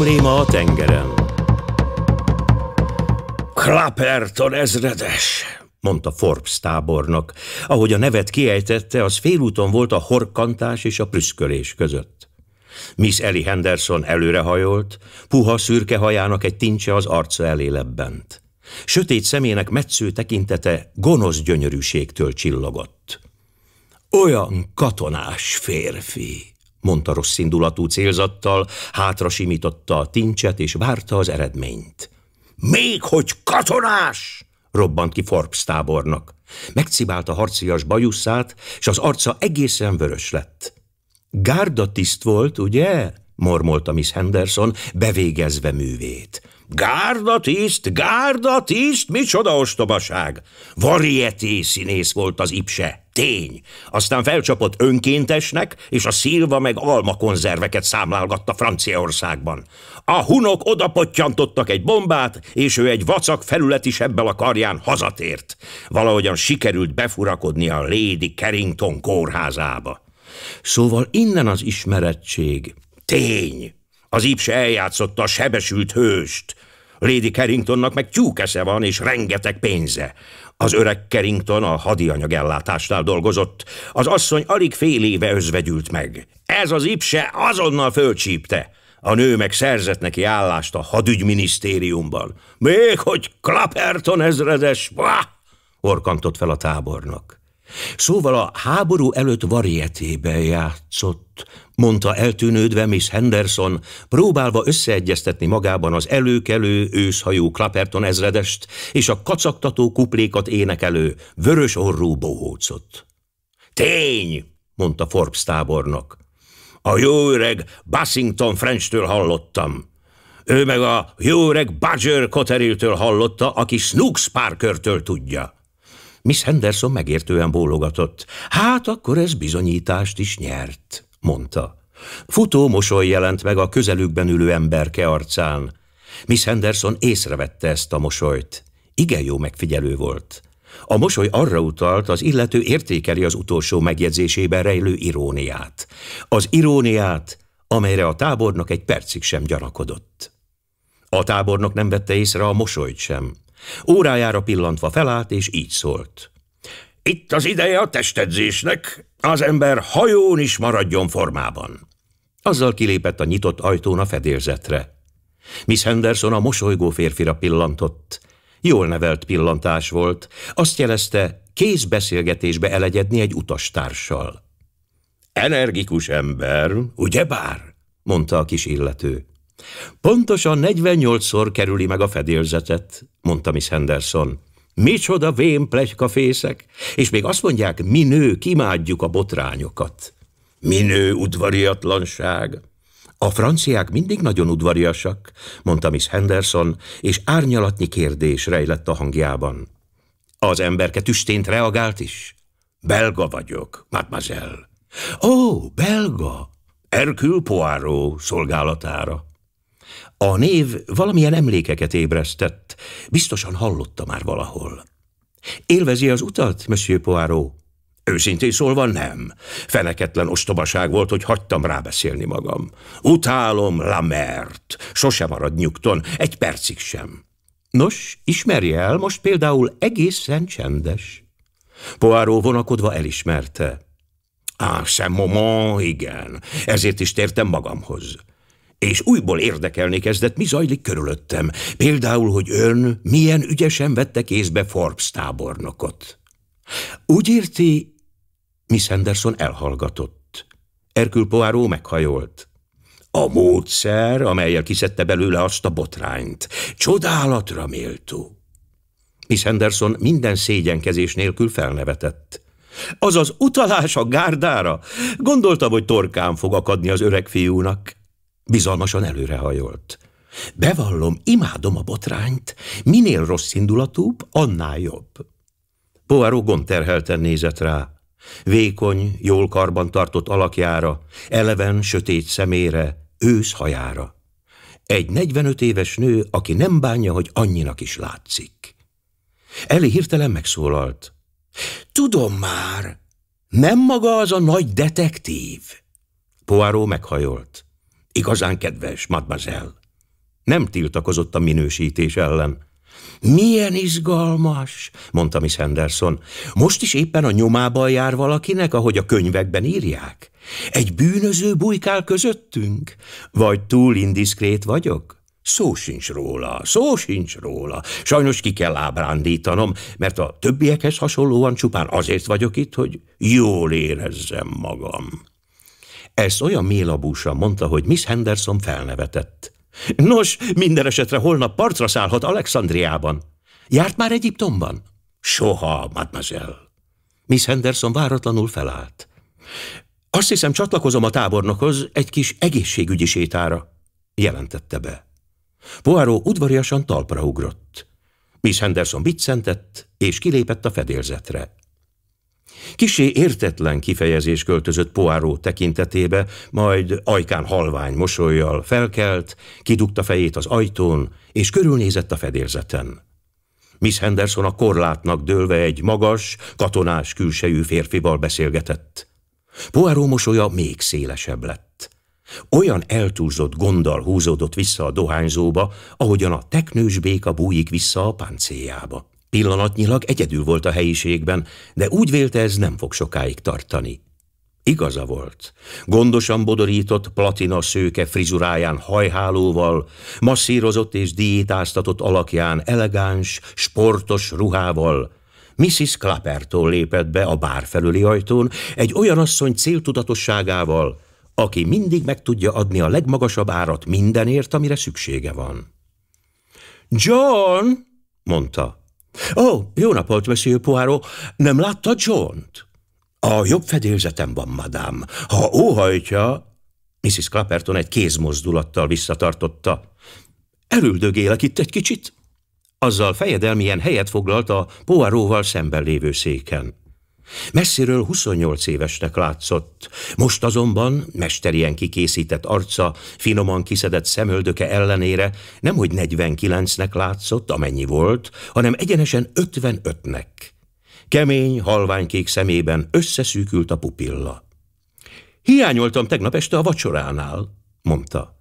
probléma a tengeren. Klaperton ezredes, mondta Forbes tábornok. Ahogy a nevet kiejtette, az félúton volt a horkantás és a prüszkölés között. Miss Ellie Henderson előrehajolt, puha szürke hajának egy tincse az arca elé lebbent. Sötét szemének metsző tekintete gonosz gyönyörűségtől csillogott. Olyan katonás férfi! mondta rossz indulatú célzattal, hátra simította a tincset és várta az eredményt. Még hogy katonás! robbant ki Forbes Megcibált a harcias bajuszát, és az arca egészen vörös lett. Gárda tiszt volt, ugye? mormolta Miss Henderson, bevégezve művét. Gárda tiszt, gárda tiszt, micsoda ostobaság! Varieté színész volt az ipse! tény. Aztán felcsapott önkéntesnek, és a szilva meg almakonzerveket számlálgatta Franciaországban. A hunok odapottyantottak egy bombát, és ő egy vacak felületi sebbel a karján hazatért. Valahogyan sikerült befurakodni a Lady Carrington kórházába. Szóval innen az ismerettség. Tény. Az ip se eljátszotta a sebesült hőst. Lady Carringtonnak meg tyúkesze van és rengeteg pénze. Az öreg Carrington a hadianyag ellátásnál dolgozott. Az asszony alig fél éve özvegyült meg. Ez az ipse azonnal fölcsípte. A nő meg szerzett neki állást a hadügyminisztériumban. Még hogy Klaperton ezredes, vah! Orkantott fel a tábornok. Szóval a háború előtt varietébe játszott, mondta eltűnődve Miss Henderson, próbálva összeegyeztetni magában az előkelő, őszhajú Klaperton ezredest és a kacagtató kuplékat énekelő, vörös orrú bohócot. Tény, mondta Forbes tábornok. A jó öreg Bassington French-től hallottam. Ő meg a jó öreg Badger Cotterill-től hallotta, aki Snooks Parker-től tudja. Miss Henderson megértően bólogatott. Hát akkor ez bizonyítást is nyert mondta. Futó mosoly jelent meg a közelükben ülő emberke arcán. Miss Henderson észrevette ezt a mosolyt. Igen jó megfigyelő volt. A mosoly arra utalt, az illető értékeli az utolsó megjegyzésében rejlő iróniát. Az iróniát, amelyre a tábornok egy percig sem gyanakodott. A tábornok nem vette észre a mosolyt sem. Órájára pillantva felállt, és így szólt. Itt az ideje a testedzésnek, az ember hajón is maradjon formában. Azzal kilépett a nyitott ajtón a fedélzetre. Miss Henderson a mosolygó férfira pillantott. Jól nevelt pillantás volt. Azt jelezte, beszélgetésbe elegyedni egy utastársal. Energikus ember, ugye bár? mondta a kis illető. Pontosan 48-szor kerüli meg a fedélzetet, mondta Miss Henderson. Micsoda vén fészek, és még azt mondják, mi nők imádjuk a botrányokat. Mi nő udvariatlanság. A franciák mindig nagyon udvariasak, mondta Miss Henderson, és árnyalatnyi kérdés rejlett a hangjában. Az emberke tüstént reagált is. Belga vagyok, mademoiselle. Ó, belga! Erkül Poirot szolgálatára. A név valamilyen emlékeket ébresztett, biztosan hallotta már valahol. Élvezi az utat, Monsieur Poirot? Őszintén szólva nem. Feneketlen ostobaság volt, hogy hagytam rábeszélni magam. Utálom Lamert. Sose marad nyugton, egy percig sem. Nos, ismerje el, most például egészen csendes. Poáró vonakodva elismerte. Á, ah, moment, igen, ezért is tértem magamhoz és újból érdekelni kezdett, mi zajlik körülöttem. Például, hogy ön milyen ügyesen vette kézbe Forbes tábornokot. Úgy érti, Miss Henderson elhallgatott. Erkül Poirot meghajolt. A módszer, amelyel kiszedte belőle azt a botrányt, csodálatra méltó. Miss Henderson minden szégyenkezés nélkül felnevetett. Az az utalás a gárdára? Gondoltam, hogy torkán fog akadni az öreg fiúnak. Bizalmasan előrehajolt. Bevallom, imádom a botrányt, minél rossz indulatúbb, annál jobb. Poirot gondterhelten nézett rá. Vékony, jól karban tartott alakjára, eleven, sötét szemére, ősz hajára. Egy 45 éves nő, aki nem bánja, hogy annyinak is látszik. Eli hirtelen megszólalt. Tudom már, nem maga az a nagy detektív. Poirot meghajolt. Igazán kedves, mademoiselle. Nem tiltakozott a minősítés ellen. Milyen izgalmas, mondta Miss Henderson. Most is éppen a nyomában jár valakinek, ahogy a könyvekben írják. Egy bűnöző bujkál közöttünk? Vagy túl indiszkrét vagyok? Szó sincs róla, szó sincs róla. Sajnos ki kell ábrándítanom, mert a többiekhez hasonlóan csupán azért vagyok itt, hogy jól érezzem magam. Ezt olyan mélabúsan mondta, hogy Miss Henderson felnevetett. Nos, minden esetre holnap partra szállhat Alexandriában. Járt már Egyiptomban? Soha, mademoiselle. Miss Henderson váratlanul felállt. Azt hiszem, csatlakozom a tábornokhoz egy kis egészségügyi sétára, jelentette be. Poirot udvariasan talpra ugrott. Miss Henderson biccentett és kilépett a fedélzetre. Kisé értetlen kifejezés költözött poáró tekintetébe, majd ajkán halvány mosolyjal felkelt, kidugta fejét az ajtón, és körülnézett a fedélzeten. Miss Henderson a korlátnak dőlve egy magas, katonás külsejű férfival beszélgetett. Poáró mosolya még szélesebb lett. Olyan eltúzott gonddal húzódott vissza a dohányzóba, ahogyan a teknős béka bújik vissza a páncéjába. Pillanatnyilag egyedül volt a helyiségben, de úgy vélte ez nem fog sokáig tartani. Igaza volt. Gondosan bodorított platina szőke frizuráján hajhálóval, masszírozott és diétáztatott alakján elegáns, sportos ruhával, Mrs. Clappertól lépett be a bár felüli ajtón egy olyan asszony céltudatosságával, aki mindig meg tudja adni a legmagasabb árat mindenért, amire szüksége van. John, mondta, Ó, oh, jó napot, Monsieur Poirot. Nem látta John-t? A jobb fedélzetem van, madám. Ha óhajtja... Mrs. Clapperton egy kézmozdulattal visszatartotta. Elüldögélek itt egy kicsit. Azzal fejedelmilyen helyet foglalt a Poirotval szemben lévő széken. Messziről 28 évesnek látszott, most azonban mesterien kikészített arca, finoman kiszedett szemöldöke ellenére nemhogy 49-nek látszott, amennyi volt, hanem egyenesen 55-nek. Kemény, halványkék szemében összeszűkült a pupilla. Hiányoltam tegnap este a vacsoránál, mondta.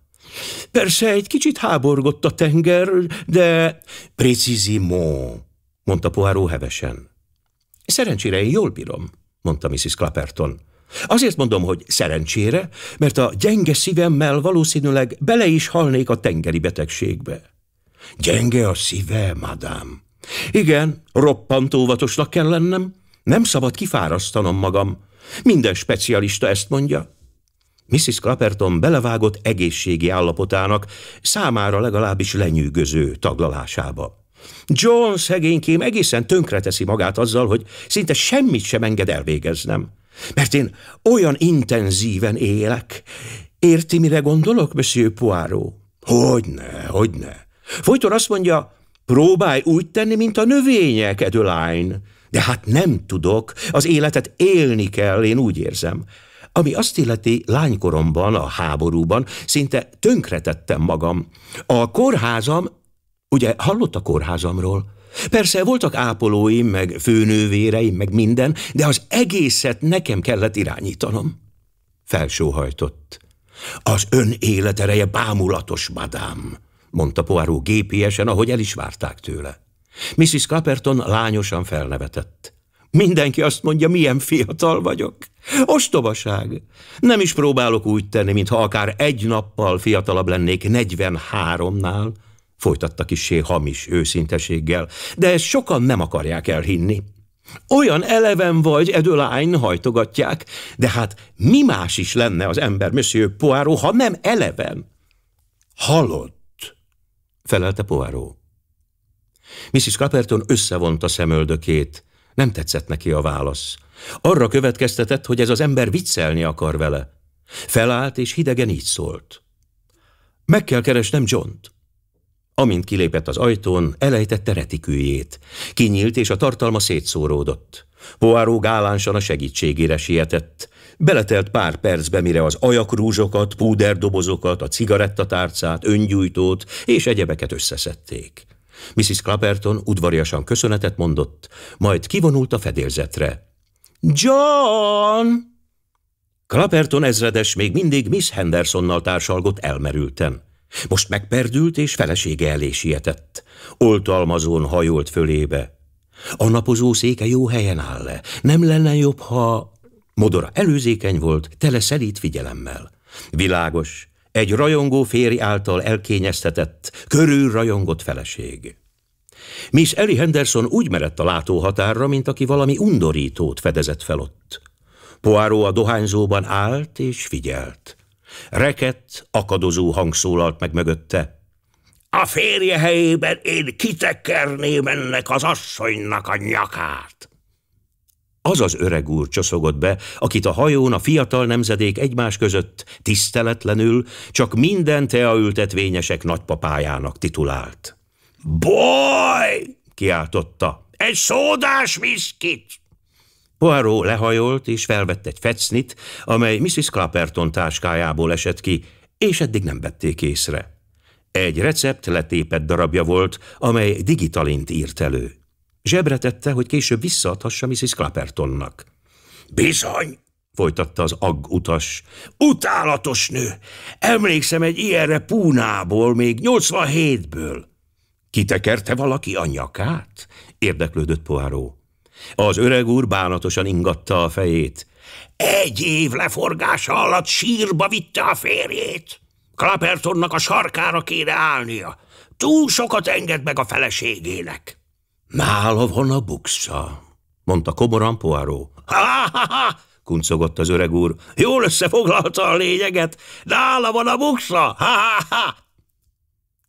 Persze egy kicsit háborgott a tenger, de... Précisimon, mondta Poirot hevesen. Szerencsére én jól bírom, mondta Mrs. Clapperton. Azért mondom, hogy szerencsére, mert a gyenge szívemmel valószínűleg bele is halnék a tengeri betegségbe. Gyenge a szíve, madám. Igen, roppant óvatosnak kell lennem, nem szabad kifárasztanom magam. Minden specialista ezt mondja. Mrs. Clapperton belevágott egészségi állapotának, számára legalábbis lenyűgöző taglalásába. John szegénykém egészen tönkreteszi magát azzal, hogy szinte semmit sem enged elvégeznem. Mert én olyan intenzíven élek. Érti, mire gondolok, Monsieur Poirot? Hogyne, hogyne. Folyton azt mondja, próbálj úgy tenni, mint a növények, Adeline. De hát nem tudok, az életet élni kell, én úgy érzem. Ami azt illeti, lánykoromban, a háborúban szinte tönkretettem magam. A kórházam Ugye hallott a kórházamról? Persze voltak ápolóim, meg főnővéreim, meg minden, de az egészet nekem kellett irányítanom. Felsóhajtott. Az ön életereje bámulatos, madám, mondta Poirot gépiesen, ahogy el is várták tőle. Mrs. Caperton lányosan felnevetett. Mindenki azt mondja, milyen fiatal vagyok. Ostobaság. Nem is próbálok úgy tenni, mintha akár egy nappal fiatalabb lennék 43-nál, folytatta kisé hamis őszinteséggel, de ezt sokan nem akarják elhinni. Olyan eleven vagy, Edeline, hajtogatják, de hát mi más is lenne az ember, Monsieur Poirot, ha nem eleven? Halott, felelte Poirot. Mrs. Caperton összevonta szemöldökét. Nem tetszett neki a válasz. Arra következtetett, hogy ez az ember viccelni akar vele. Felállt és hidegen így szólt. Meg kell keresnem John-t. Amint kilépett az ajtón, elejtette retikűjét. Kinyílt, és a tartalma szétszóródott. Poáró gálánsan a segítségére sietett. Beletelt pár percbe, mire az ajakrúzsokat, púderdobozokat, a cigarettatárcát, öngyújtót és egyebeket összeszedték. Mrs. Clapperton udvariasan köszönetet mondott, majd kivonult a fedélzetre. John! Clapperton ezredes még mindig Miss Hendersonnal társalgott elmerülten. Most megperdült és felesége elé sietett. Oltalmazón hajolt fölébe. A napozó széke jó helyen áll le. Nem lenne jobb, ha... Modora előzékeny volt, tele szelít figyelemmel. Világos, egy rajongó férj által elkényeztetett, körül rajongott feleség. Miss Ellie Henderson úgy merett a látóhatárra, mint aki valami undorítót fedezett fel ott. Poirot a dohányzóban állt és figyelt. Rekett, akadozó hang szólalt meg mögötte. A férje helyében én kitekerném ennek az asszonynak a nyakát. Az az öreg úr csoszogott be, akit a hajón a fiatal nemzedék egymás között tiszteletlenül csak minden teaültetvényesek nagypapájának titulált. Boy! kiáltotta. Egy szódás viszkit! Poirot lehajolt és felvett egy fecnit, amely Mrs. Clapperton táskájából esett ki, és eddig nem vették észre. Egy recept letépett darabja volt, amely digitalint írt elő. Zsebre tette, hogy később visszaadhassa Mrs. Clappertonnak. Bizony, folytatta az agg utas. Utálatos nő! Emlékszem egy ilyenre Púnából, még 87-ből. Kitekerte valaki a nyakát? Érdeklődött Poirot. Az öreg úr bánatosan ingatta a fejét. Egy év leforgása alatt sírba vitte a férjét. Klapertonnak a sarkára kéne állnia. Túl sokat enged meg a feleségének. Mála van a buksa, mondta komoran Poirot. Ha, ha, ha, kuncogott az öreg úr. Jól összefoglalta a lényeget. Nála van a buksa, ha, ha, ha.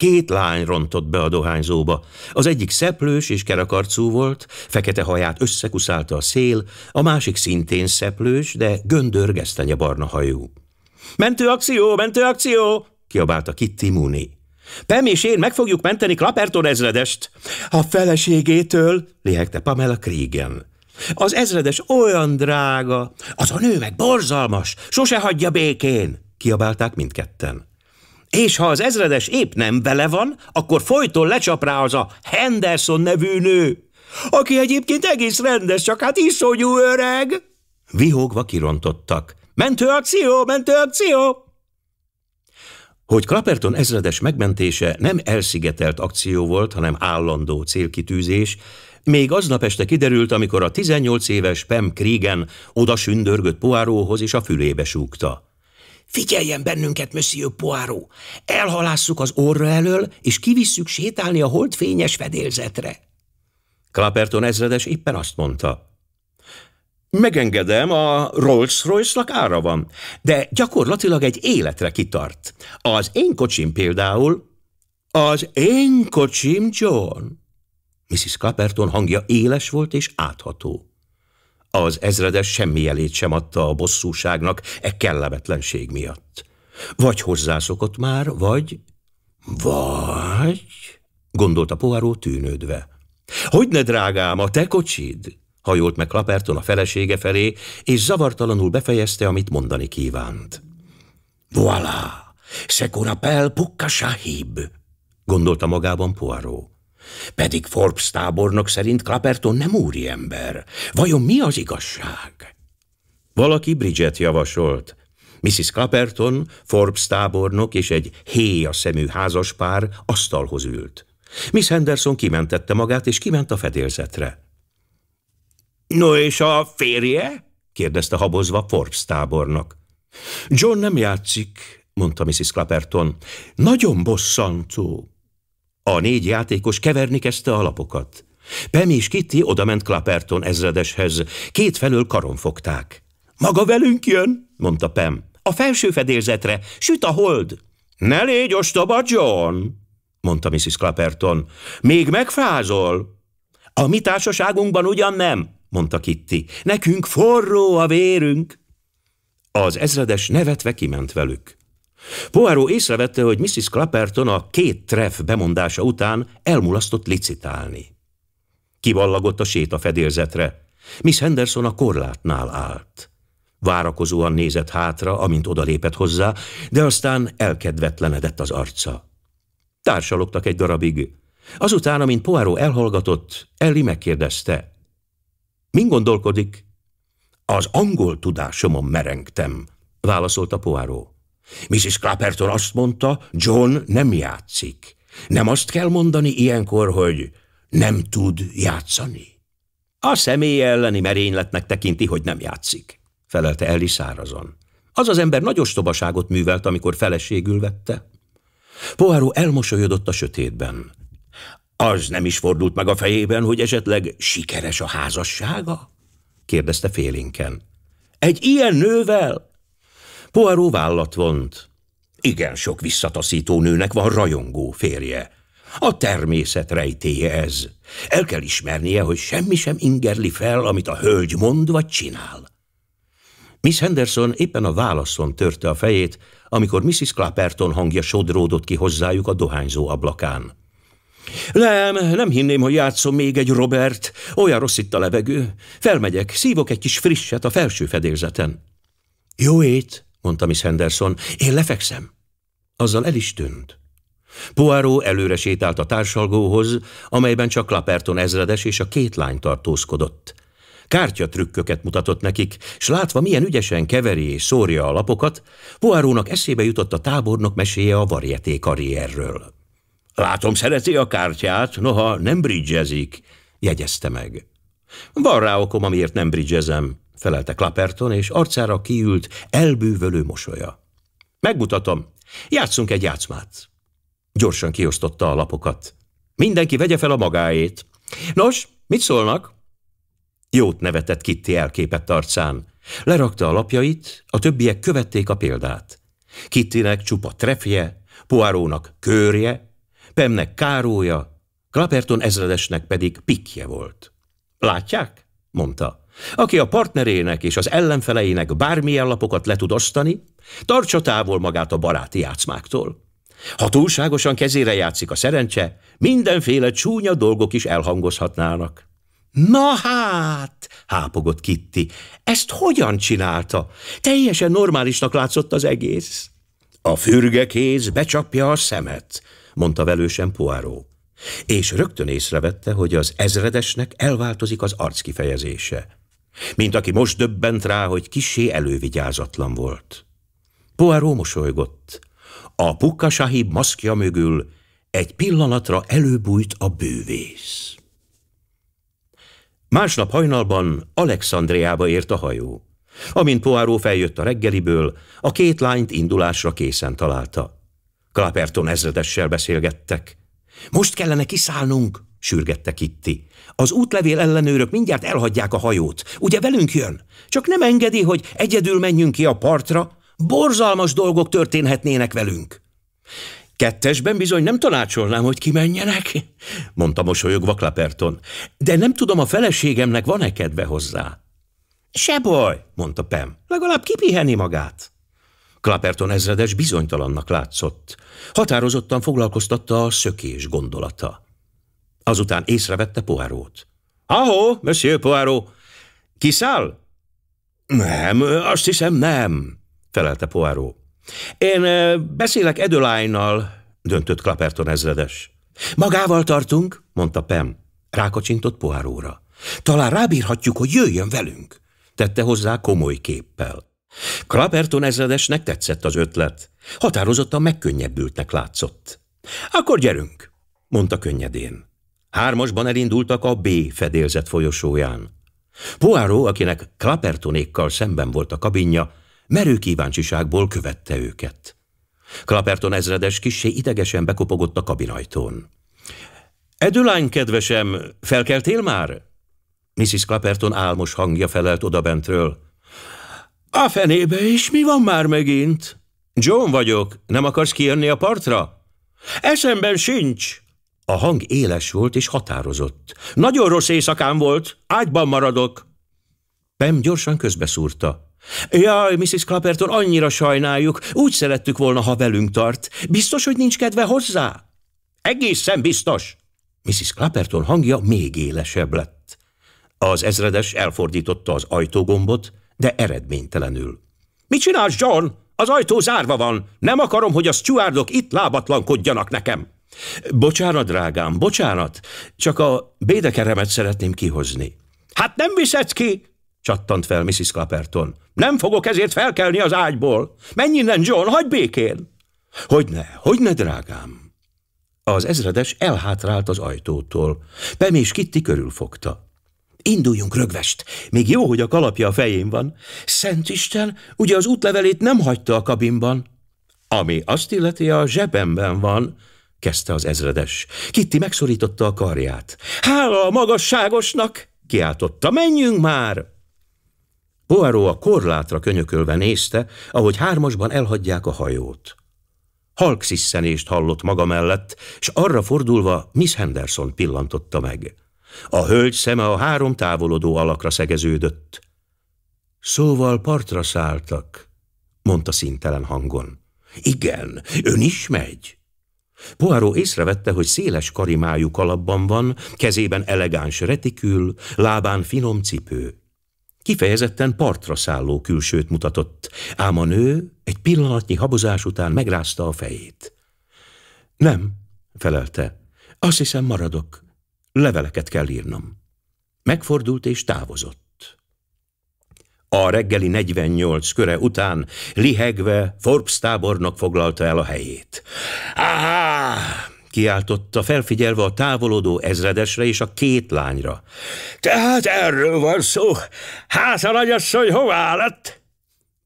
Két lány rontott be a dohányzóba. Az egyik szeplős és kerakarcú volt, fekete haját összekuszálta a szél, a másik szintén szeplős, de göndör gesztenye barna hajú. Mentő akció, mentő akció! kiabálta Kitty Muni. Pem és én meg fogjuk menteni Klaperton ezredest. A feleségétől, lihegte Pamela Kriegen. Az ezredes olyan drága, az a nő meg borzalmas, sose hagyja békén, kiabálták mindketten. És ha az ezredes épp nem vele van, akkor folyton lecsap rá az a Henderson nevű nő, aki egyébként egész rendes, csak hát iszonyú öreg. Vihogva kirontottak. mentő akció. Hogy Klaperton ezredes megmentése nem elszigetelt akció volt, hanem állandó célkitűzés, még aznap este kiderült, amikor a 18 éves Pem Kriegen oda sündörgött Poáróhoz és a fülébe súgta. Figyeljen bennünket, Monsieur Poirot! Elhalásszuk az orra elől, és kivisszük sétálni a fényes fedélzetre. Klaperton ezredes éppen azt mondta. Megengedem, a Rolls-Royce-nak ára van, de gyakorlatilag egy életre kitart. Az én kocsim például... Az én kocsim, John! Mrs. Clapperton hangja éles volt és átható. Az ezredes semmi jelét sem adta a bosszúságnak e kellemetlenség miatt. Vagy hozzászokott már, vagy... Vagy... gondolta Poirot tűnődve. Hogyne, drágám, a te kocsid? hajolt meg Laperton a felesége felé, és zavartalanul befejezte, amit mondani kívánt. Voilà! Se corapel pukka sahib! gondolta magában Poirot. Pedig Forbes tábornok szerint Claperton nem úriember. Vajon mi az igazság? Valaki Bridget javasolt. Mrs. Claperton, Forbes tábornok és egy héja szemű házaspár asztalhoz ült. Miss Henderson kimentette magát, és kiment a fedélzetre. No és a férje? kérdezte habozva Forbes tábornok. John nem játszik, mondta Mrs. Claperton. Nagyon bosszantó. A négy játékos keverni kezdte a lapokat. Pem és Kitty odament Klaperton ezredeshez. Két felől karon fogták. Maga velünk jön, mondta Pem. A felső fedélzetre, süt a hold. Ne légy ostoba, John, mondta Mrs. Klaperton. Még megfázol. A mi társaságunkban ugyan nem, mondta Kitty. Nekünk forró a vérünk. Az ezredes nevetve kiment velük. Poirot észrevette, hogy Mrs. Clapperton a két treff bemondása után elmulasztott licitálni. Kivallagott a sétafedélzetre. Miss Henderson a korlátnál állt. Várakozóan nézett hátra, amint odalépett hozzá, de aztán elkedvetlenedett az arca. Társalogtak egy darabig. Azután, amint Poirot elhallgatott, Ellie megkérdezte. Min gondolkodik? Az angol tudásomon merengtem, válaszolta Poirot. Mrs. Clapperton azt mondta, John nem játszik. Nem azt kell mondani ilyenkor, hogy nem tud játszani? A személy elleni merényletnek tekinti, hogy nem játszik, felelte Eli szárazon. Az az ember nagy ostobaságot művelt, amikor feleségül vette. Poáró elmosolyodott a sötétben. Az nem is fordult meg a fejében, hogy esetleg sikeres a házassága? kérdezte félinken. Egy ilyen nővel? Poirot vállat vont. Igen sok visszataszító nőnek van rajongó férje. A természet rejtéje ez. El kell ismernie, hogy semmi sem ingerli fel, amit a hölgy mond vagy csinál. Miss Henderson éppen a válaszon törte a fejét, amikor Mrs. Clapperton hangja sodródott ki hozzájuk a dohányzó ablakán. Nem, nem hinném, hogy játszom még egy Robert. Olyan rossz itt a levegő. Felmegyek, szívok egy kis frisset a felső fedélzeten. Jó ét! mondta Miss Henderson, én lefekszem. Azzal el is tűnt. Poirot előre sétált a társalgóhoz, amelyben csak laperton ezredes és a két lány tartózkodott. Kártyatrükköket mutatott nekik, s látva milyen ügyesen keveri és szórja a lapokat, Poirónak eszébe jutott a tábornok meséje a varieté karrierről. Látom, szereti a kártyát, noha nem bridgezik, jegyezte meg. Van rá okom, amiért nem bridgezem, felelte Klaperton és arcára kiült elbűvölő mosolya. Megmutatom, játszunk egy játszmát. Gyorsan kiosztotta a lapokat. Mindenki vegye fel a magáét. Nos, mit szólnak? Jót nevetett Kitty elképett arcán. Lerakta a lapjait, a többiek követték a példát. Kittinek csupa trefje, Poárónak körje, Pemnek kárója, Klaperton ezredesnek pedig pikje volt. Látják? mondta. Aki a partnerének és az ellenfeleinek bármilyen lapokat le tud osztani, tartsa távol magát a baráti játszmáktól. Ha túlságosan kezére játszik a szerencse, mindenféle csúnya dolgok is elhangozhatnának. Na hát, hápogott Kitti, ezt hogyan csinálta? Teljesen normálisnak látszott az egész. A fürge kéz becsapja a szemet, mondta velősen poáró. És rögtön észrevette, hogy az ezredesnek elváltozik az arckifejezése mint aki most döbbent rá, hogy kisé elővigyázatlan volt. Poirot mosolygott. A pukka sahib maszkja mögül egy pillanatra előbújt a bűvész. Másnap hajnalban Alexandriába ért a hajó. Amint Poirot feljött a reggeliből, a két lányt indulásra készen találta. Klaperton ezredessel beszélgettek. Most kellene kiszállnunk, sürgette Kitti. Az útlevél ellenőrök mindjárt elhagyják a hajót. Ugye velünk jön? Csak nem engedi, hogy egyedül menjünk ki a partra? Borzalmas dolgok történhetnének velünk. Kettesben bizony nem tanácsolnám, hogy kimenjenek, mondta mosolyogva Klaperton. – De nem tudom, a feleségemnek van-e kedve hozzá. Se baj, mondta Pem, legalább kipiheni magát. Klaperton ezredes bizonytalannak látszott. Határozottan foglalkoztatta a szökés gondolata. Azután észrevette Poirot. Ahó, monsieur Poirot! Kiszáll? Nem, azt hiszem nem, felelte Poirot. Én eh, beszélek Edeline-nal, döntött Klaperton ezredes. Magával tartunk, mondta Pem. Rákacsintott Poiróra. Talán rábírhatjuk, hogy jöjjön velünk, tette hozzá komoly képpel. Klaperton ezredesnek tetszett az ötlet. Határozottan megkönnyebbültnek látszott. Akkor gyerünk, mondta könnyedén. Hármasban elindultak a B fedélzet folyosóján. Poirot, akinek Klapertonékkal szemben volt a kabinja, merő kíváncsiságból követte őket. Klaperton ezredes kissé idegesen bekopogott a kabinajtón. – Edülány, kedvesem, felkeltél már? Mrs. Klaperton álmos hangja felelt odabentről. – A fenébe is mi van már megint? – John vagyok, nem akarsz kijönni a partra? – Eszemben sincs, a hang éles volt és határozott. Nagyon rossz éjszakám volt, ágyban maradok. Pem gyorsan közbeszúrta. Jaj, Mrs. Clapperton, annyira sajnáljuk, úgy szerettük volna, ha velünk tart. Biztos, hogy nincs kedve hozzá? Egészen biztos. Mrs. Clapperton hangja még élesebb lett. Az ezredes elfordította az ajtógombot, de eredménytelenül. Mit csinálsz, John? Az ajtó zárva van. Nem akarom, hogy a stewardok itt lábatlankodjanak nekem. Bocsánat, drágám, bocsánat, csak a bédekeremet szeretném kihozni. Hát nem viszed ki, csattant fel Mrs. Clapperton. Nem fogok ezért felkelni az ágyból. Menj innen, John, hagyd békén. Hogyne, hogyne, drágám. Az ezredes elhátrált az ajtótól. Pem és Kitty körülfogta. Induljunk rögvest, még jó, hogy a kalapja a fején van. Szent Isten, ugye az útlevelét nem hagyta a kabinban? Ami azt illeti, a zsebemben van, kezdte az ezredes. Kitti megszorította a karját. Hála a magasságosnak! kiáltotta. Menjünk már! Poirot a korlátra könyökölve nézte, ahogy hármasban elhagyják a hajót. Halk sziszenést hallott maga mellett, és arra fordulva Miss Henderson pillantotta meg. A hölgy szeme a három távolodó alakra szegeződött. Szóval partra szálltak, mondta szintelen hangon. Igen, ön is megy? Poirot észrevette, hogy széles karimájú kalapban van, kezében elegáns retikül, lábán finom cipő. Kifejezetten partra szálló külsőt mutatott, ám a nő egy pillanatnyi habozás után megrázta a fejét. Nem, felelte, azt hiszem maradok, leveleket kell írnom. Megfordult és távozott. A reggeli 48 köre után lihegve Forbes tábornok foglalta el a helyét. Áhá! kiáltotta, felfigyelve a távolodó ezredesre és a két lányra. Tehát erről van szó. Hát a nagyasszony hová lett?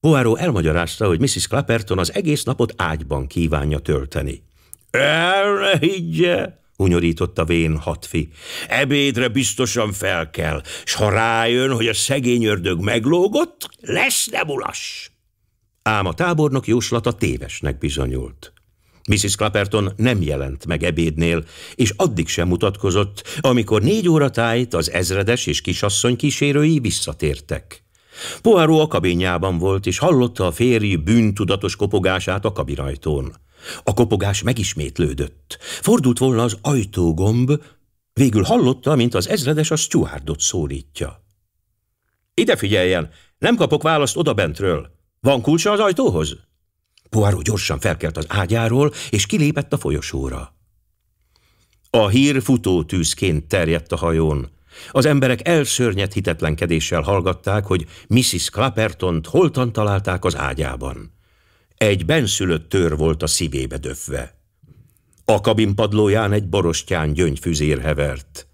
Poirot elmagyarázta, hogy Mrs. Clapperton az egész napot ágyban kívánja tölteni. El ne higgye, unyorította vén hatfi. Ebédre biztosan fel kell, s ha rájön, hogy a szegény ördög meglógott, lesz nebulas. Ám a tábornok jóslata tévesnek bizonyult. Mrs. Clapperton nem jelent meg ebédnél, és addig sem mutatkozott, amikor négy óra tájt az ezredes és kisasszony kísérői visszatértek. Poirot a kabinjában volt, és hallotta a férj bűntudatos kopogását a kabirajtón. A kopogás megismétlődött. Fordult volna az ajtógomb, végül hallotta, mint az ezredes a stewardot szólítja. Ide figyeljen, nem kapok választ odabentről. Van kulcsa az ajtóhoz? Poirot gyorsan felkelt az ágyáról, és kilépett a folyosóra. A hír futótűzként terjedt a hajón. Az emberek elszörnyet hitetlenkedéssel hallgatták, hogy Mrs. Clapertont holtan találták az ágyában. Egy benszülött tör volt a szívébe döfve. A kabin padlóján egy borostyán gyöngyfüzér hevert.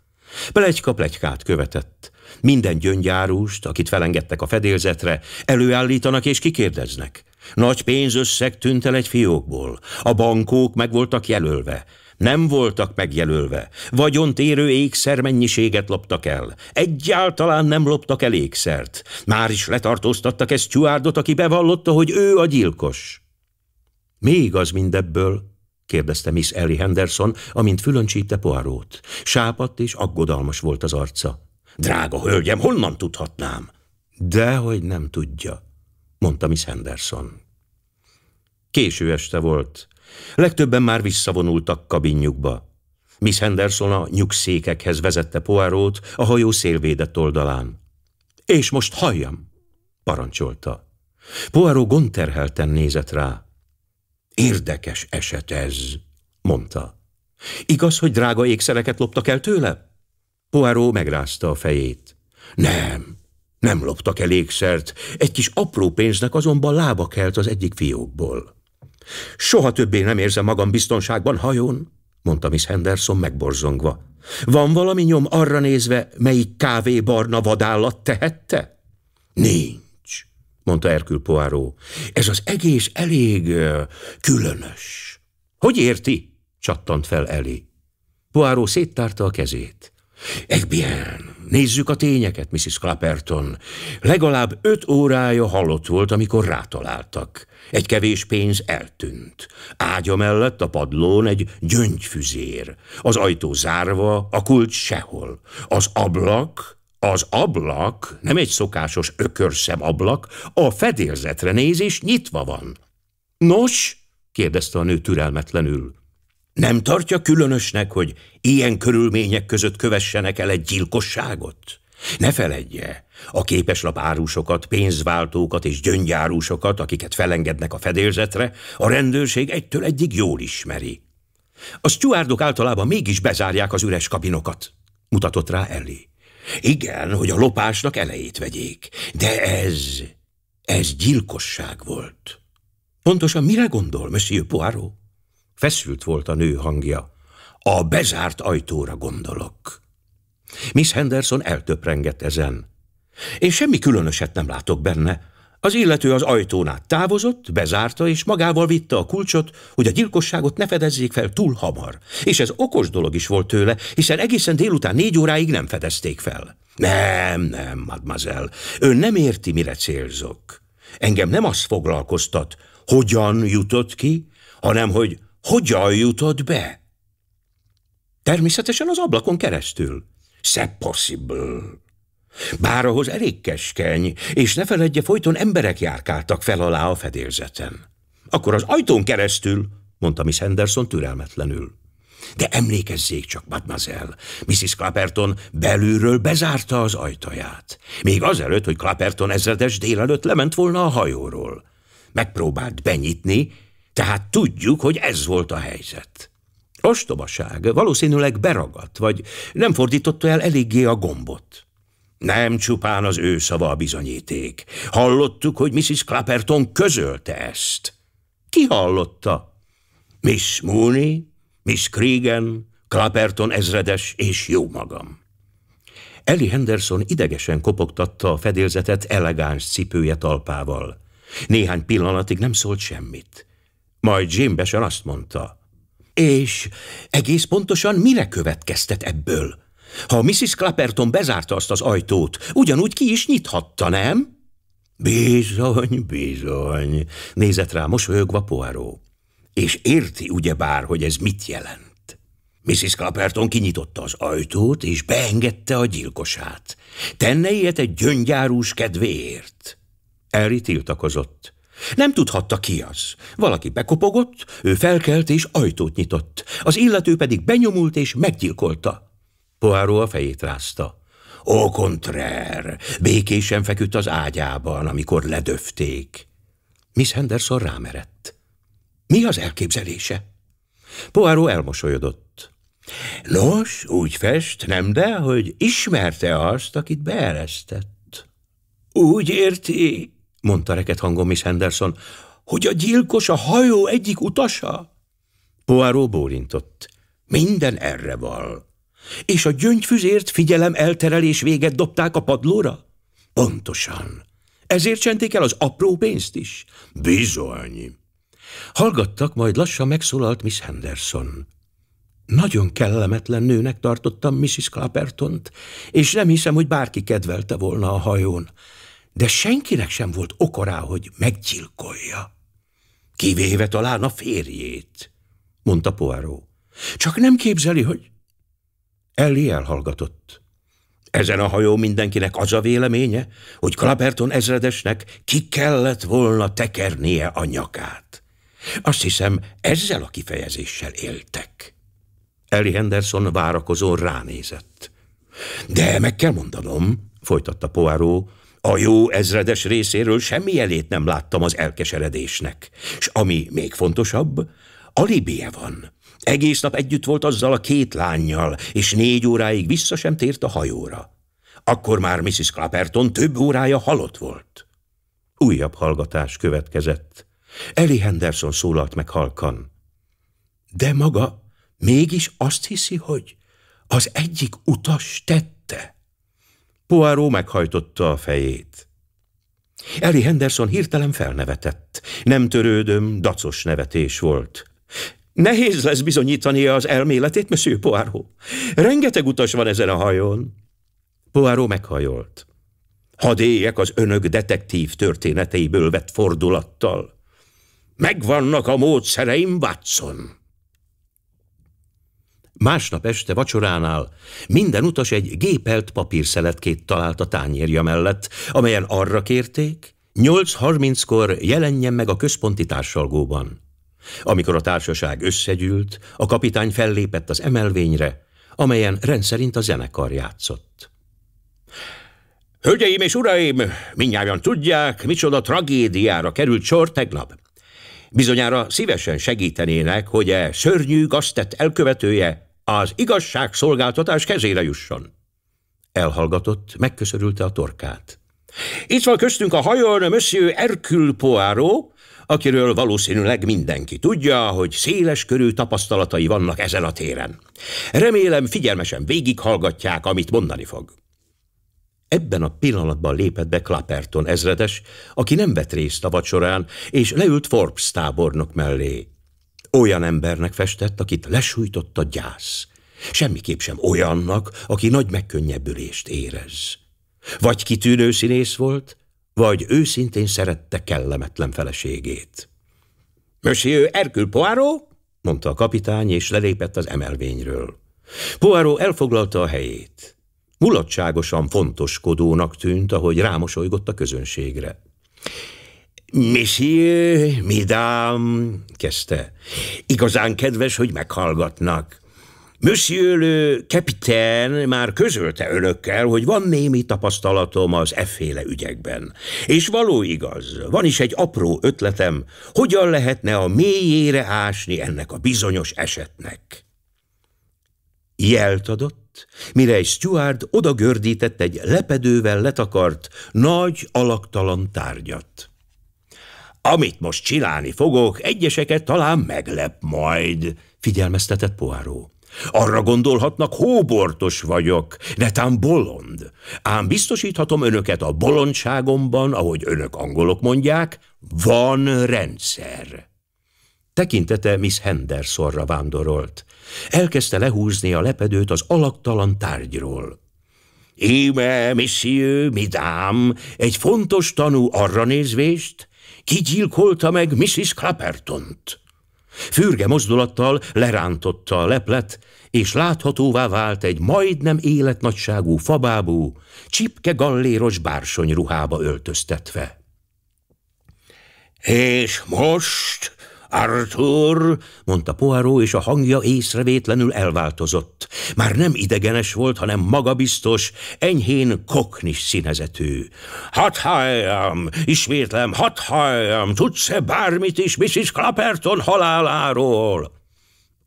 Plegyka plegykát követett. Minden gyöngyárust, akit felengedtek a fedélzetre, előállítanak és kikérdeznek. Nagy pénzösszeg tűnt el egy fiókból. A bankók meg voltak jelölve. Nem voltak megjelölve. Vagyont érő ékszer mennyiséget loptak el. Egyáltalán nem loptak el ékszert. Már is letartóztattak ezt Stuartot, aki bevallotta, hogy ő a gyilkos. Mi igaz mindebből? kérdezte Miss Ellie Henderson, amint csípte Poirot. Sápadt és aggodalmas volt az arca. Drága hölgyem, honnan tudhatnám? Dehogy nem tudja, mondta Miss Henderson. Késő este volt. Legtöbben már visszavonultak kabinjukba. Miss Henderson a nyugszékekhez vezette Poirot a hajó szélvédett oldalán. És most halljam, parancsolta. Poirot gondterhelten nézett rá. Érdekes eset ez, mondta. Igaz, hogy drága ékszereket loptak el tőle? Poirot megrázta a fejét. Nem, nem loptak el ékszert, egy kis apró pénznek azonban lába kelt az egyik fiókból. Soha többé nem érzem magam biztonságban hajón, mondta Miss Henderson megborzongva. Van valami nyom arra nézve, melyik kávébarna vadállat tehette? Nincs mondta Erkül Poáró. Ez az egész elég uh, különös. Hogy érti? csattant fel Eli. Poáró széttárta a kezét. Egy bien, nézzük a tényeket, Mrs. Clapperton. Legalább öt órája halott volt, amikor rátaláltak. Egy kevés pénz eltűnt. Ágya mellett a padlón egy gyöngyfüzér. Az ajtó zárva, a kulcs sehol. Az ablak az ablak nem egy szokásos ökörszem ablak, a fedélzetre néz és nyitva van. Nos? kérdezte a nő türelmetlenül. Nem tartja különösnek, hogy ilyen körülmények között kövessenek el egy gyilkosságot? Ne feledje, a képeslap árusokat, pénzváltókat és gyöngyárusokat, akiket felengednek a fedélzetre, a rendőrség egytől egyig jól ismeri. A sztjuárdok általában mégis bezárják az üres kabinokat, mutatott rá Ellie. Igen, hogy a lopásnak elejét vegyék, de ez, ez gyilkosság volt. Pontosan mire gondol, Monsieur Poirot? Feszült volt a nő hangja. A bezárt ajtóra gondolok. Miss Henderson eltöprengett ezen. Én semmi különöset nem látok benne, az illető az ajtón át távozott, bezárta, és magával vitte a kulcsot, hogy a gyilkosságot ne fedezzék fel túl hamar. És ez okos dolog is volt tőle, hiszen egészen délután négy óráig nem fedezték fel. Nem, nem, mademoiselle, ön nem érti, mire célzok. Engem nem az foglalkoztat, hogyan jutott ki, hanem hogy hogyan jutott be. Természetesen az ablakon keresztül. C'est possible. Bár ahhoz elég keskeny, és ne feledje, folyton emberek járkáltak fel alá a fedélzeten. Akkor az ajtón keresztül, mondta Miss Henderson türelmetlenül. De emlékezzék csak, mademoiselle, Mrs. Clapperton belülről bezárta az ajtaját. Még azelőtt, hogy Clapperton ezredes délelőtt lement volna a hajóról. Megpróbált benyitni, tehát tudjuk, hogy ez volt a helyzet. Ostobaság, valószínűleg beragadt, vagy nem fordította el eléggé a gombot. Nem csupán az ő szava a bizonyíték. Hallottuk, hogy Mrs. Clapperton közölte ezt. Ki hallotta? Miss Mooney, Miss Cregan, Clapperton ezredes és jó magam. Ellie Henderson idegesen kopogtatta a fedélzetet elegáns cipője talpával. Néhány pillanatig nem szólt semmit. Majd Jimbesen azt mondta. És egész pontosan mire következtet ebből? Ha Mrs. Clapperton bezárta azt az ajtót, ugyanúgy ki is nyithatta, nem? Bizony, bizony, nézett rá mosolyogva poáró. És érti ugyebár, hogy ez mit jelent. Mrs. Clapperton kinyitotta az ajtót, és beengedte a gyilkosát. Tenne ilyet egy gyöngyárús kedvéért. Elri tiltakozott. Nem tudhatta ki az. Valaki bekopogott, ő felkelt és ajtót nyitott. Az illető pedig benyomult és meggyilkolta. Poáró a fejét rázta. Ó, kontrér, Békésen feküdt az ágyában, amikor ledöfték. Miss Henderson rámerett. Mi az elképzelése? Poáró elmosolyodott. Nos, úgy fest, nem de, hogy ismerte azt, akit beeresztett. Úgy érti, mondta reket hangon Miss Henderson, hogy a gyilkos a hajó egyik utasa? Poáró bólintott. Minden erre val. És a gyöngyfüzért figyelem elterelés véget dobták a padlóra? Pontosan. Ezért csenték el az apró pénzt is? Bizony. Hallgattak, majd lassan megszólalt Miss Henderson. Nagyon kellemetlen nőnek tartottam Mrs. Clappertont, és nem hiszem, hogy bárki kedvelte volna a hajón. De senkinek sem volt okorá, hogy meggyilkolja. Kivéve talán a férjét, mondta Poirot. Csak nem képzeli, hogy Ellie elhallgatott. Ezen a hajó mindenkinek az a véleménye, hogy Klaberton ezredesnek ki kellett volna tekernie a nyakát. Azt hiszem, ezzel a kifejezéssel éltek. Ellie Henderson várakozón ránézett. De meg kell mondanom, folytatta Poirot, a jó ezredes részéről semmi jelét nem láttam az elkeseredésnek, és ami még fontosabb, alibie van. Egész nap együtt volt azzal a két lányjal, és négy óráig vissza sem tért a hajóra. Akkor már Mrs. Clapperton több órája halott volt. Újabb hallgatás következett. Eli Henderson szólalt meg halkan. De maga mégis azt hiszi, hogy az egyik utas tette. Poirot meghajtotta a fejét. Eli Henderson hirtelen felnevetett. Nem törődöm, dacos nevetés volt. Nehéz lesz bizonyítani az elméletét, Monsieur Poirot. Rengeteg utas van ezen a hajón. Poirot meghajolt. Hadd éljek az önök detektív történeteiből vett fordulattal. Megvannak a módszereim, Watson! Másnap este vacsoránál minden utas egy gépelt papírszeletkét talált a tányérja mellett, amelyen arra kérték, 8.30-kor jelenjen meg a központi társalgóban. Amikor a társaság összegyűlt, a kapitány fellépett az emelvényre, amelyen rendszerint a zenekar játszott. Hölgyeim és uraim, mindnyájan tudják, micsoda tragédiára került sor tegnap. Bizonyára szívesen segítenének, hogy e szörnyű gaztett elkövetője az igazságszolgáltatás kezére jusson. Elhallgatott, megköszörülte a torkát. Itt van köztünk a hajón Monsieur Hercule Poirot, akiről valószínűleg mindenki tudja, hogy széles körű tapasztalatai vannak ezen a téren. Remélem figyelmesen végighallgatják, amit mondani fog. Ebben a pillanatban lépett be Klaperton ezredes, aki nem vett részt a vacsorán, és leült Forbes tábornok mellé. Olyan embernek festett, akit lesújtott a gyász. Semmiképp sem olyannak, aki nagy megkönnyebbülést érez. Vagy kitűnő színész volt, vagy őszintén szerette kellemetlen feleségét. Monsieur Erkül Poirot? mondta a kapitány, és lelépett az emelvényről. Poirot elfoglalta a helyét. Mulatságosan fontoskodónak tűnt, ahogy rámosolygott a közönségre. Monsieur, midám, kezdte, igazán kedves, hogy meghallgatnak. Monsieur le Capitaine már közölte önökkel, hogy van némi tapasztalatom az efféle ügyekben. És való igaz, van is egy apró ötletem, hogyan lehetne a mélyére ásni ennek a bizonyos esetnek. Jelt adott, mire egy steward odagördített egy lepedővel letakart, nagy, alaktalan tárgyat. Amit most csinálni fogok, egyeseket talán meglep majd, figyelmeztetett Poirot. Arra gondolhatnak, hóbortos vagyok, netán bolond. Ám biztosíthatom önöket a bolondságomban, ahogy önök angolok mondják, van rendszer. Tekintete Miss Hendersonra vándorolt. Elkezdte lehúzni a lepedőt az alaktalan tárgyról. Íme, monsieur, midám, egy fontos tanú arra nézvést, gyilkolta meg Mrs. Clappertont. Fürge mozdulattal lerántotta a leplet, és láthatóvá vált egy majdnem életnagyságú fabábú, csipke galléros ruhába öltöztetve. És most Arthur, mondta Poirot, és a hangja észrevétlenül elváltozott. Már nem idegenes volt, hanem magabiztos, enyhén koknis színezetű. Hadd halljam, ismétlem, hadd halljam, tudsz-e bármit is Mrs. Clapperton haláláról?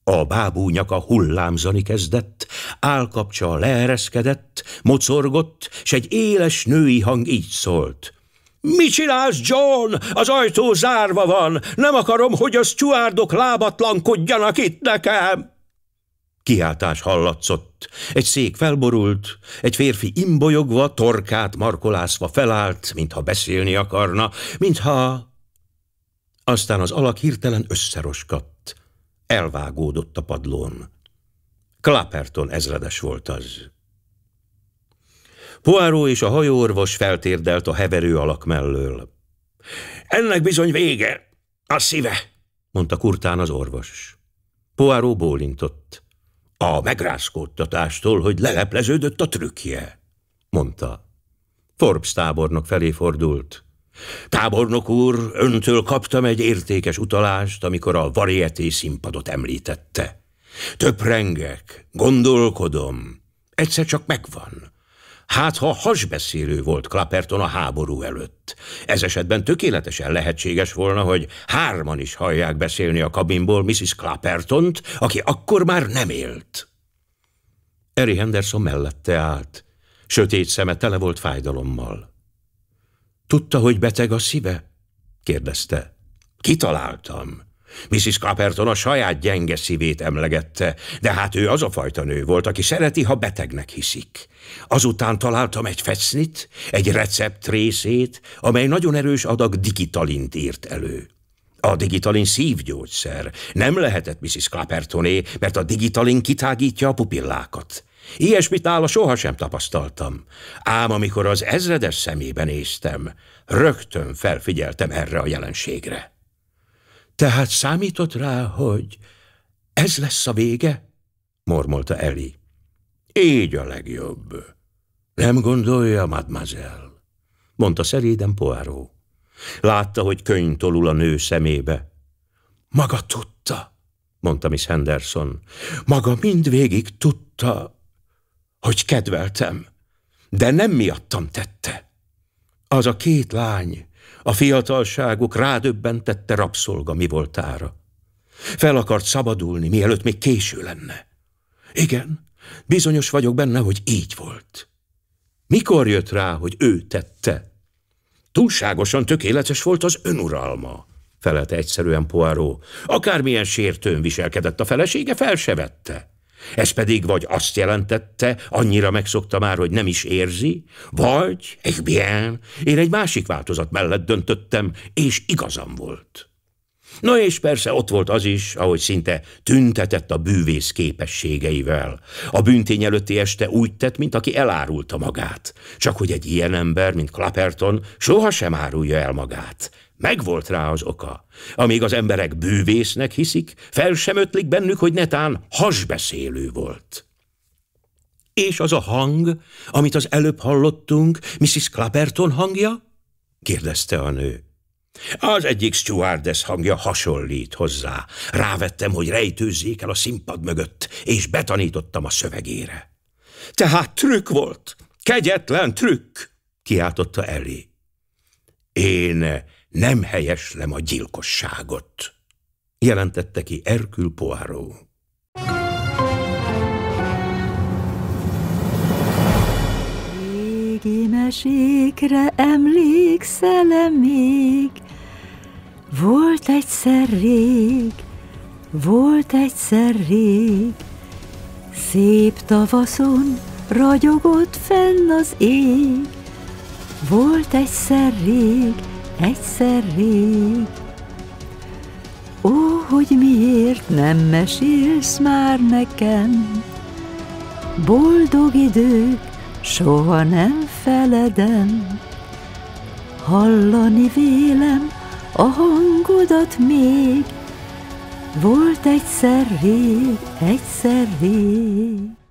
A bábú nyaka hullámzani kezdett, álkapcsa leereszkedett, mocorgott, s egy éles női hang így szólt – mi csinálsz, John? Az ajtó zárva van. Nem akarom, hogy a stuárdok lábatlankodjanak itt nekem. Kiáltás hallatszott. Egy szék felborult, egy férfi imbolyogva, torkát markolászva felállt, mintha beszélni akarna, mintha... Aztán az alak hirtelen összeroskadt. Elvágódott a padlón. Klaperton ezredes volt az. Poáró és a hajóorvos feltérdelt a heverő alak mellől. Ennek bizony vége, a szíve, mondta kurtán az orvos. Poáró bólintott. A megrázkódtatástól, hogy lelepleződött a trükkje, mondta. Forbes tábornok felé fordult. Tábornok úr, öntől kaptam egy értékes utalást, amikor a varieté színpadot említette. Töprengek, gondolkodom, egyszer csak megvan. Hát, ha hasbeszélő volt Klaperton a háború előtt. Ez esetben tökéletesen lehetséges volna, hogy hárman is hallják beszélni a kabinból Mrs. Clappertont, aki akkor már nem élt. Eri Henderson mellette állt. Sötét szeme tele volt fájdalommal. Tudta, hogy beteg a szíve? kérdezte. Kitaláltam. Mrs. Caperton a saját gyenge szívét emlegette, de hát ő az a fajta nő volt, aki szereti, ha betegnek hiszik. Azután találtam egy fecnit, egy recept részét, amely nagyon erős adag digitalint írt elő. A digitalin szívgyógyszer. Nem lehetett Mrs. Clappertoné, mert a digitalin kitágítja a pupillákat. Ilyesmit nála sohasem tapasztaltam. Ám amikor az ezredes szemébe néztem, rögtön felfigyeltem erre a jelenségre. Tehát számított rá, hogy ez lesz a vége? mormolta Eli. Így a legjobb. Nem gondolja, mademoiselle, mondta szeréden Poáró. Látta, hogy könyv tolul a nő szemébe. Maga tudta, mondta Miss Henderson. Maga mindvégig tudta, hogy kedveltem, de nem miattam tette. Az a két lány, a fiatalságuk rádöbbentette rabszolga mi voltára. Fel akart szabadulni, mielőtt még késő lenne. Igen, bizonyos vagyok benne, hogy így volt. Mikor jött rá, hogy ő tette? Túlságosan tökéletes volt az önuralma, felelte egyszerűen Poirot. Akármilyen sértőn viselkedett a felesége, fel se vette. Ez pedig vagy azt jelentette, annyira megszokta már, hogy nem is érzi, vagy, egy bien, én egy másik változat mellett döntöttem, és igazam volt. No és persze ott volt az is, ahogy szinte tüntetett a bűvész képességeivel. A büntény előtti este úgy tett, mint aki elárulta magát. Csak hogy egy ilyen ember, mint Klaperton, sohasem árulja el magát. Megvolt rá az oka. Amíg az emberek bűvésznek hiszik, fel sem ötlik bennük, hogy netán hasbeszélő volt. És az a hang, amit az előbb hallottunk, Mrs. Klaperton hangja? kérdezte a nő. Az egyik stewardess hangja hasonlít hozzá. Rávettem, hogy rejtőzzék el a színpad mögött, és betanítottam a szövegére. Tehát trükk volt, kegyetlen trükk, kiáltotta Ellie. Én nem helyeslem a gyilkosságot, jelentette ki Erkül Poirot. Régi mesékre emlékszel -e még? Volt egyszer rég, volt egyszer rég, Szép tavaszon ragyogott fenn az ég. Volt egyszer rég, egyszer rég, Ó, hogy miért nem mesélsz már nekem, Boldog idők, soha nem feledem, Hallani vélem, a hangodat még, volt egyszer rég, egyszer rég.